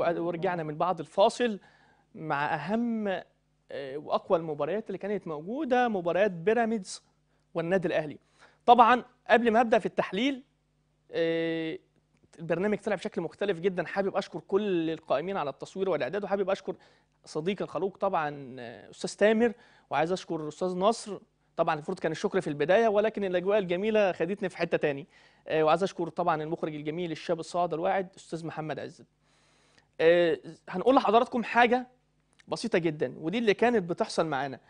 ورجعنا من بعد الفاصل مع اهم آه، واقوى المباريات اللي كانت موجوده مباريات بيراميدز والنادي الاهلي طبعا قبل ما ابدا في التحليل آه، البرنامج طلع بشكل مختلف جدا حابب اشكر كل القائمين على التصوير والاعداد وحابب اشكر صديقي الخلوق طبعا آه، استاذ تامر وعايز اشكر استاذ نصر طبعا المفروض كان الشكر في البدايه ولكن الاجواء الجميله خدتني في حته تاني وعايز اشكر طبعا المخرج الجميل الشاب الصاعد الواعد استاذ محمد عزت آه، هنقول لحضراتكم حاجه بسيطه جدا ودي اللي كانت بتحصل معانا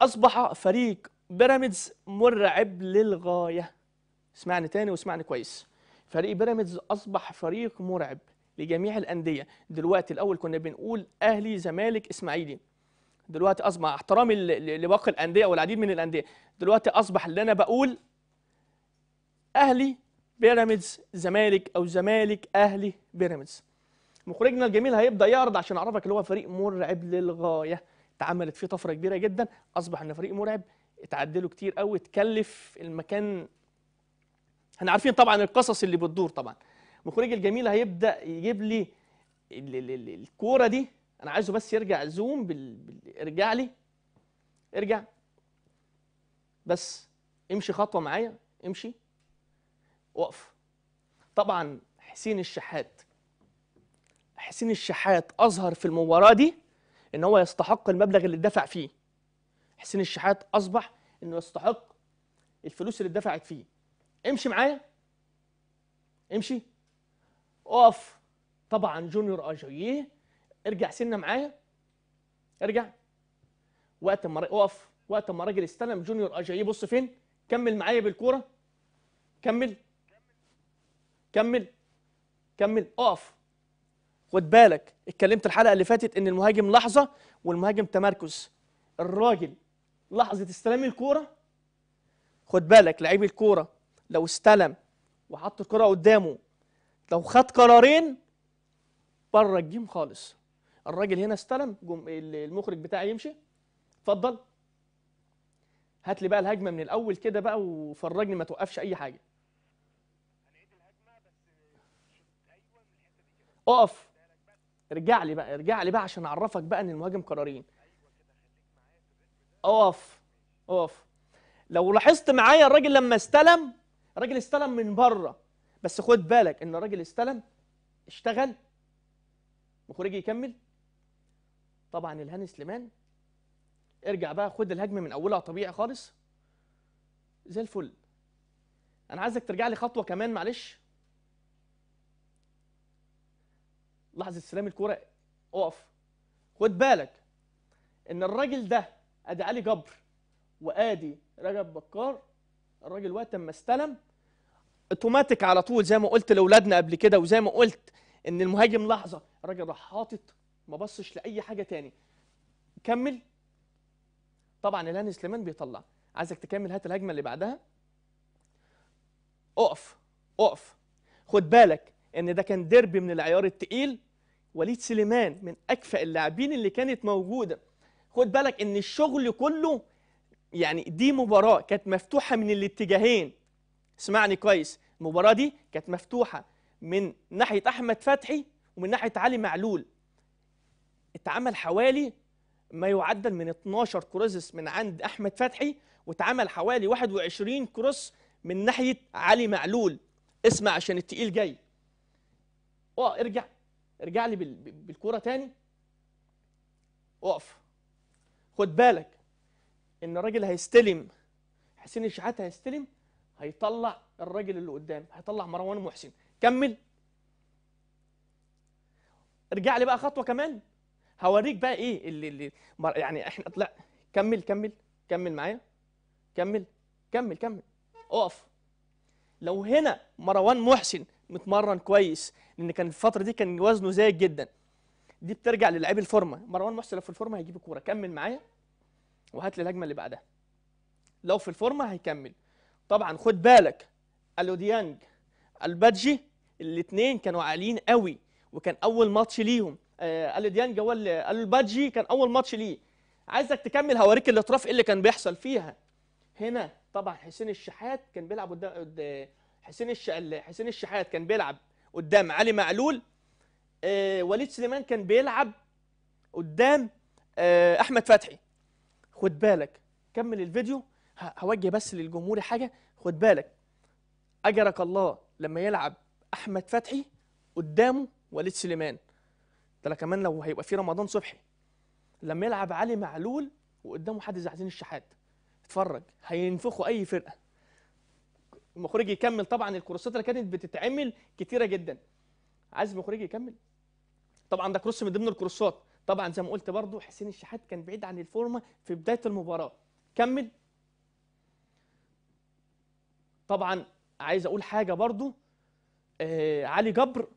اصبح فريق بيراميدز مرعب للغايه اسمعني تاني واسمعني كويس فريق بيراميدز اصبح فريق مرعب لجميع الانديه دلوقتي الاول كنا بنقول اهلي زمالك اسماعيلي دلوقتي اصبح احترامي لباقي الانديه والعديد من الانديه دلوقتي اصبح اللي انا بقول اهلي بيراميدز زمالك او زمالك اهلي بيراميدز مخرجنا الجميل هيبدا يعرض عشان اعرفك اللي هو فريق مرعب للغايه اتعملت فيه طفره كبيره جدا اصبح ان فريق مرعب اتعدلوا كتير قوي اتكلف المكان احنا عارفين طبعا القصص اللي بتدور طبعا مخرج الجميل هيبدا يجيب لي الكوره دي انا عايزه بس يرجع زوم بال... بال... ارجع لي ارجع بس امشي خطوه معايا امشي وقف طبعا حسين الشحات حسين الشحات اظهر في المباراه دي ان هو يستحق المبلغ اللي اتدفع فيه حسين الشحات اصبح انه يستحق الفلوس اللي اتدفعت فيه امشي معايا امشي اقف طبعا جونيور اجاييه ارجع سنه معايا ارجع وقت ما اقف وقت ما راجل استلم جونيور اجاييه بص فين كمل معايا بالكوره كمل كمل كمل اقف خد بالك اتكلمت الحلقه اللي فاتت ان المهاجم لحظه والمهاجم تمركز الراجل لحظه استلام الكوره خد بالك لعيب الكوره لو استلم وحط الكره قدامه لو خد قرارين بره الجيم خالص الراجل هنا استلم جم... المخرج بتاعي يمشي اتفضل هات لي بقى الهجمه من الاول كده بقى وفرجني ما توقفش اي حاجه اقف ارجع لي بقى ارجع لي بقى عشان اعرفك بقى ان المهاجم قرارين اقف اقف لو لاحظت معايا الراجل لما استلم الراجل استلم من بره بس خد بالك ان الراجل استلم اشتغل وخرج يكمل طبعا الهاني سليمان ارجع بقى خد الهجمه من اولها طبيعي خالص زي الفل انا عايزك ترجع لي خطوه كمان معلش لحظه استلام الكوره اقف خد بالك ان الراجل ده ادي علي جبر وادي رجب بكار الراجل وقت ما استلم اوتوماتيك على طول زي ما قلت لاولادنا قبل كده وزي ما قلت ان المهاجم لحظه الراجل راح حاطط ما بصش لاي حاجه تاني كمل طبعا الهاني سليمان بيطلع عايزك تكمل هات الهجمه اللي بعدها اقف اقف خد بالك ان ده كان ديربي من العيار التقيل وليد سليمان من اكفأ اللاعبين اللي كانت موجوده خد بالك ان الشغل كله يعني دي مباراه كانت مفتوحه من الاتجاهين اسمعني كويس المباراه دي كانت مفتوحه من ناحيه احمد فتحي ومن ناحيه علي معلول اتعمل حوالي ما يعدل من 12 كروزس من عند احمد فتحي واتعمل حوالي 21 كروس من ناحيه علي معلول اسمع عشان التقيل جاي اه ارجع ارجع لي بالكوره تاني اقف خد بالك ان الراجل هيستلم حسين الشحات هيستلم هيطلع الراجل اللي قدام هيطلع مروان محسن كمل ارجع لي بقى خطوه كمان هوريك بقى ايه اللي, اللي يعني احنا طلع كمل كمل كمل معايا كمل كمل كمل اقف لو هنا مروان محسن متمرن كويس لان كان الفتره دي كان وزنه زايد جدا دي بترجع للعيب الفورمه مروان محسن لو في الفورمه هيجيب الكوره كمل معايا وهات لي الهجمه اللي بعدها لو في الفورمه هيكمل طبعا خد بالك الوديانج البادجي الاثنين كانوا عاليين قوي وكان اول ماتش ليهم آه الوديانج هو البادجي كان اول ماتش ليه عايزك تكمل هوريك الاطراف إيه اللي كان بيحصل فيها هنا طبعا حسين الشحات كان بيلعب قدام حسين الش... حسين الشحات كان بيلعب قدام علي معلول آه وليد سليمان كان بيلعب قدام آه احمد فتحي خد بالك كمل الفيديو هوجه بس للجمهور حاجه خد بالك اجرك الله لما يلعب احمد فتحي قدامه وليد سليمان ده كمان لو هيبقى في رمضان صبحي لما يلعب علي معلول وقدامه حد زي حسين الشحات اتفرج هينفخوا اي فرقه المخرج يكمل طبعا الكروسات اللي كانت بتتعمل كتيره جدا عايز المخرج يكمل طبعا ده كروس من ضمن الكروسات طبعا زي ما قلت برضو حسين الشحات كان بعيد عن الفورمه في بدايه المباراه كمل طبعا عايز اقول حاجه برضو آه علي جبر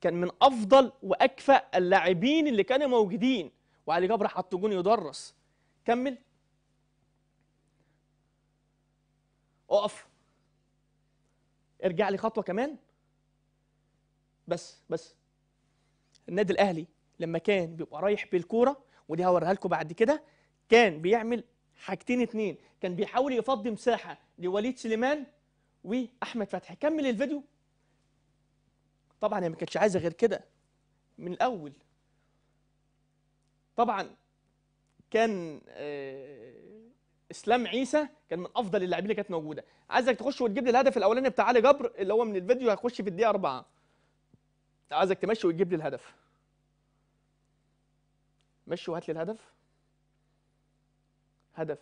كان من افضل واكفأ اللاعبين اللي كانوا موجودين وعلي جبر حط جون يدرس كمل اقف ارجع لي خطوه كمان بس بس النادي الاهلي لما كان بيبقى رايح بالكوره ودي هوريها لكم بعد كده كان بيعمل حاجتين اتنين كان بيحاول يفضي مساحه لوليد سليمان واحمد فتحي كمل الفيديو طبعا هي ما كانتش عايزه غير كده من الاول طبعا كان آه، اسلام عيسى كان من افضل اللاعبين اللي كانت موجوده عايزك تخش وتجيب لي الهدف الاولاني بتاع علي جبر اللي هو من الفيديو هيخش في الدقيقه 4 عايزك تمشي وتجيب لي الهدف مشي وهات لي الهدف هدف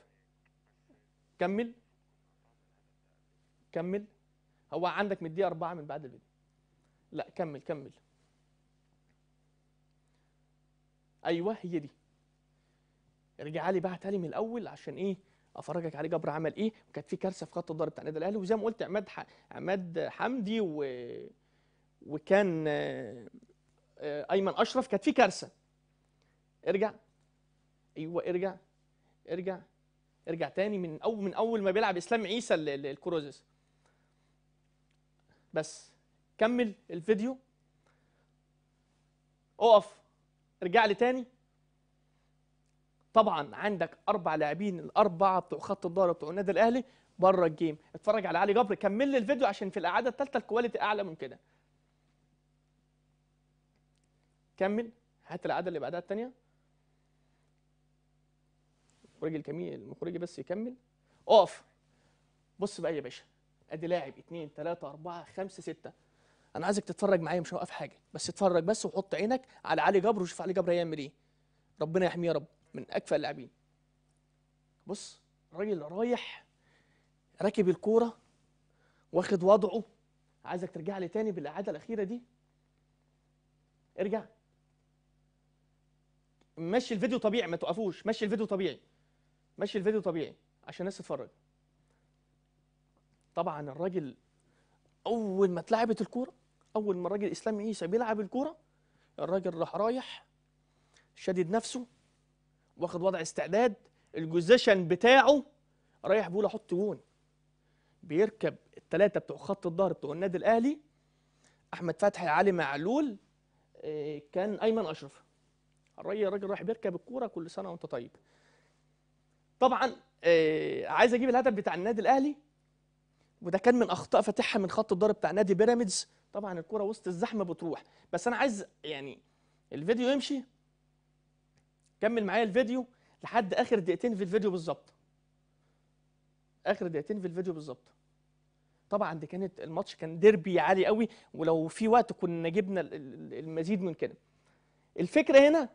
كمل كمل هو عندك من الدقيقه 4 من بعد الفيديو لا كمل كمل ايوه هي دي ارجع لي بقى تاني من الاول عشان ايه افرجك عليه جبر عمل ايه وكانت في كارثه في خط الضرب بتاع النادي الاهلي وزي ما قلت عماد عماد حمدي و... وكان آه، ايمن اشرف كانت في كارثه ارجع ايوه ارجع ارجع ارجع تاني من اول من اول ما بيلعب اسلام عيسى الكروزس بس كمل الفيديو اقف ارجع لي تاني طبعا عندك اربع لاعبين الاربعه بتوع خط الضهر بتوع النادي الاهلي بره الجيم اتفرج على علي جبر كمل لي الفيديو عشان في الاعاده الثالثه الكواليتي اعلى من كده كمل هات العاده اللي بعدها الثانيه المخرج الكمي المخرج بس يكمل اقف بص بقى يا باشا ادي لاعب 2 3 4 5 6 انا عايزك تتفرج معايا مش هوقف حاجه بس اتفرج بس وحط عينك على علي جبر وشوف علي جبر هيعمل ايه ربنا يحميه يا رب من اكفى اللاعبين بص الراجل رايح راكب الكوره واخد وضعه عايزك ترجع لي تاني بالاعاده الاخيره دي ارجع مشي الفيديو طبيعي ما توقفوش مشي الفيديو طبيعي مشي الفيديو طبيعي عشان الناس تتفرج طبعا الراجل اول ما اتلعبت الكوره اول ما الراجل اسلام عيسى بيلعب الكوره الراجل راح رايح شادد نفسه واخد وضع استعداد الجوزيشن بتاعه رايح بيقول احط جون بيركب الثلاثه بتوع خط الظهر بتوع النادي الاهلي احمد فتحي علي معلول آه، كان ايمن اشرف الراجل الراجل رايح بيركب الكوره كل سنه وانت طيب طبعا آه، عايز اجيب الهدف بتاع النادي الاهلي وده كان من اخطاء فاتحها من خط الضرب بتاع نادي بيراميدز طبعا الكوره وسط الزحمه بتروح بس انا عايز يعني الفيديو يمشي كمل معايا الفيديو لحد اخر دقيقتين في الفيديو بالظبط اخر دقيقتين في الفيديو بالظبط طبعا دي كانت الماتش كان ديربي عالي قوي ولو في وقت كنا جبنا المزيد من كده الفكره هنا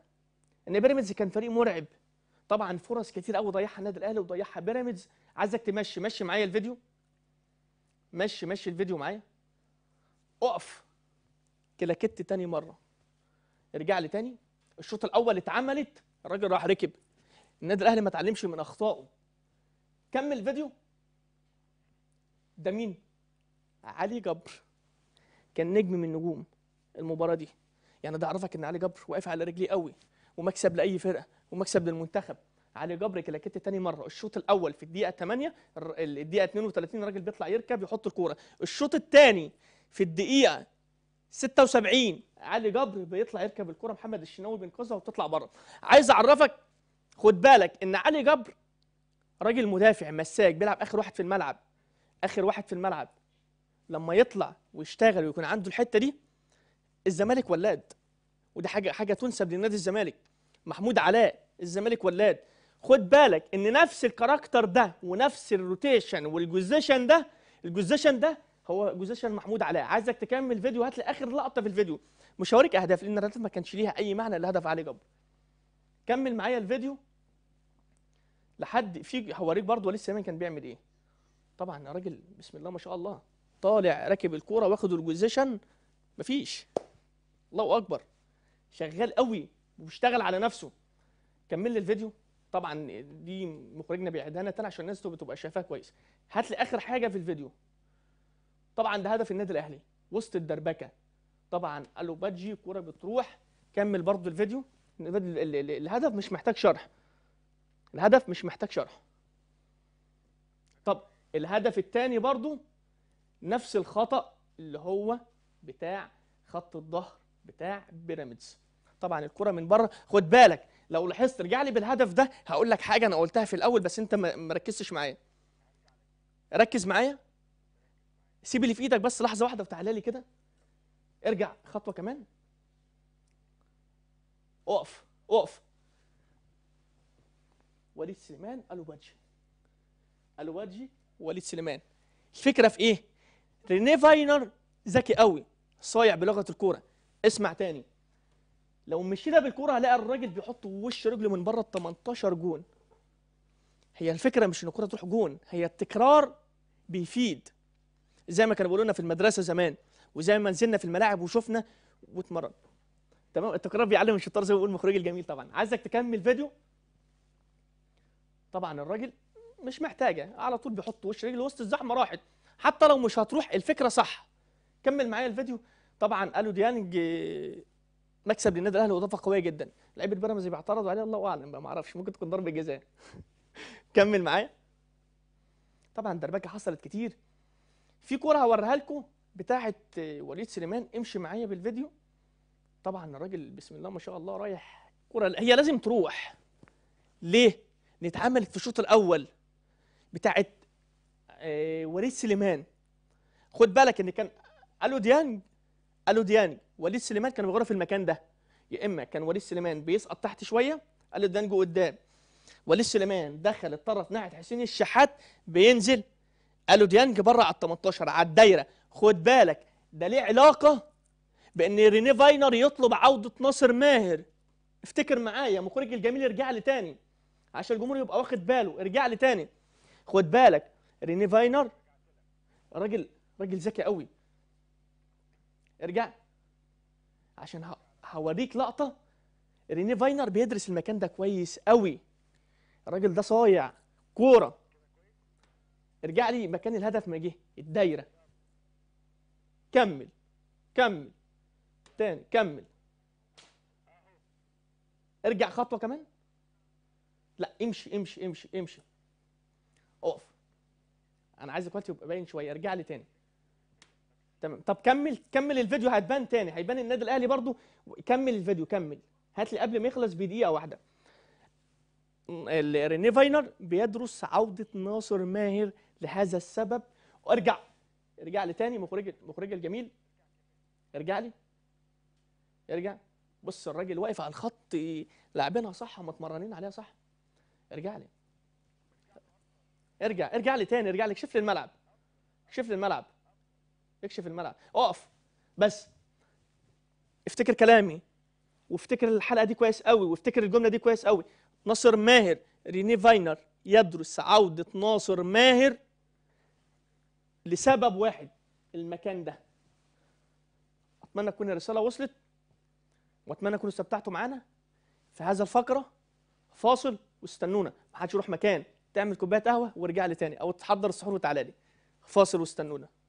ان بيراميدز كان فريق مرعب طبعا فرص كتير قوي ضيعها النادي الاهلي وضيعها بيراميدز عايزك تمشي مشي معايا الفيديو مشي مشي الفيديو معايا اقف كلاكت تاني مره ارجع لي تاني الشوط الاول اتعملت الراجل راح ركب النادي الاهلي ما اتعلمش من اخطائه كمل الفيديو ده مين علي جبر كان نجم من نجوم المباراه دي يعني ده عرفك ان علي جبر واقف على رجليه قوي ومكسب لاي فرقه ومكسب للمنتخب علي جبر كلاكيت تاني مره الشوط الاول في الدقيقه 8 الدقيقه 32 الراجل بيطلع يركب يحط الكوره الشوط الثاني في الدقيقه 76 علي جبر بيطلع يركب الكره محمد الشناوي بينقذها وتطلع بره عايز اعرفك خد بالك ان علي جبر راجل مدافع مساك بيلعب اخر واحد في الملعب اخر واحد في الملعب لما يطلع ويشتغل ويكون عنده الحته دي الزمالك ولاد ودي حاجه حاجه تنسب لنادي الزمالك محمود علاء الزمالك ولاد خد بالك ان نفس الكاركتر ده ونفس الروتيشن والجوزيشن ده الجوزيشن ده هو جوزيشن محمود علاء عايزك تكمل فيديو هات لي اخر لقطه في الفيديو مش هوريك اهداف لان الهدف ما كانش ليها اي معنى الهدف علي جبر كمل معايا الفيديو لحد في هوريك برضه وليد سليمان كان بيعمل ايه طبعا يا راجل بسم الله ما شاء الله طالع راكب الكوره واخد البوزيشن مفيش الله اكبر شغال قوي وبيشتغل على نفسه كمل لي الفيديو طبعا دي مخرجنا بيعيدها لنا تاني عشان الناس تبقى شايفاها كويس هات لي اخر حاجه في الفيديو طبعا ده هدف النادي الاهلي وسط الدربكه طبعا قالوا بادجي الكوره بتروح كمل برضو الفيديو الهدف مش محتاج شرح الهدف مش محتاج شرح طب الهدف الثاني برضو نفس الخطا اللي هو بتاع خط الظهر بتاع بيراميدز طبعا الكره من بره خد بالك لو لاحظت رجع لي بالهدف ده هقول لك حاجه انا قلتها في الاول بس انت ما ركزتش معايا ركز معايا سيب اللي في ايدك بس لحظه واحده وتعالى لي كده ارجع خطوه كمان اقف اقف وليد سليمان قالوا بادجي قالوا بادجي وليد سليمان الفكره في ايه رينيه فاينر ذكي قوي صايع بلغه الكوره اسمع تاني لو مشينا بالكوره هلاقي الراجل بيحط وش رجله من بره ال 18 جون هي الفكره مش ان الكوره تروح جون هي التكرار بيفيد زي ما كانوا بيقولوا لنا في المدرسه زمان وزي ما نزلنا في الملاعب وشفنا واتمرن تمام التكرار بيعلم الشطار زي ما بيقول المخرج الجميل طبعا عايزك تكمل فيديو طبعا الراجل مش محتاجه على طول بيحط وش رجله وسط الزحمه راحت حتى لو مش هتروح الفكره صح كمل معايا الفيديو طبعا قالوا ديانج مكسب للنادي الاهلي واضافه قويه جدا لعيبه بيراميدز بيعترضوا عليها الله اعلم بقى ما اعرفش ممكن تكون ضربه جزاء كمل معايا طبعا دربكه حصلت كتير في كوره هوريها لكم بتاعه وليد سليمان امشي معايا بالفيديو طبعا الراجل بسم الله ما شاء الله رايح كره هي لازم تروح ليه اتعملت في الشوط الاول بتاعه آه، وليد سليمان خد بالك ان كان الو ديانج الو ديانج وليد سليمان كان بيغيروا في المكان ده يا اما كان وليد سليمان بيسقط تحت شويه الو ديانج قدام وليد سليمان دخل الطرف ناحيه حسين الشحات بينزل قالوا ديانج بره على ال 18 على الدايره خد بالك ده ليه علاقه بان ريني فاينر يطلب عوده ناصر ماهر افتكر معايا مخرج الجميل ارجع لي تاني عشان الجمهور يبقى واخد باله ارجع لي تاني خد بالك ريني فاينر راجل راجل ذكي قوي ارجع عشان هوريك لقطه ريني فاينر بيدرس المكان ده كويس قوي الراجل ده صايع كوره ارجع لي مكان الهدف ما جه الدايره كمل كمل تاني كمل ارجع خطوه كمان لا امشي امشي امشي امشي اقف انا عايز الكواليتي يبقى باين شويه ارجع لي تاني تمام طب كمل كمل الفيديو هتبان تاني هيبان النادي الاهلي برضو كمل الفيديو كمل هات لي قبل ما يخلص بدقيقه واحده ريني فاينر بيدرس عوده ناصر ماهر لهذا السبب وارجع ارجع لي تاني مخرج مخرج الجميل ارجع لي ارجع بص الراجل واقف على الخط لاعبينها صح ومتمرنين عليها صح ارجع لي ارجع ارجع لي تاني ارجع لي اكشف لي الملعب اكشف لي الملعب اكشف الملعب اقف بس افتكر كلامي وافتكر الحلقه دي كويس قوي وافتكر الجمله دي كويس قوي ناصر ماهر ريني فاينر يدرس عوده ناصر ماهر لسبب واحد المكان ده أتمنى تكون الرسالة وصلت وأتمنى تكونوا استمتعتوا معانا في هذا الفقرة فاصل واستنونا محدش يروح مكان تعمل كوباية قهوة وارجع لي تاني أو تحضر السحور وتعالى لي فاصل واستنونا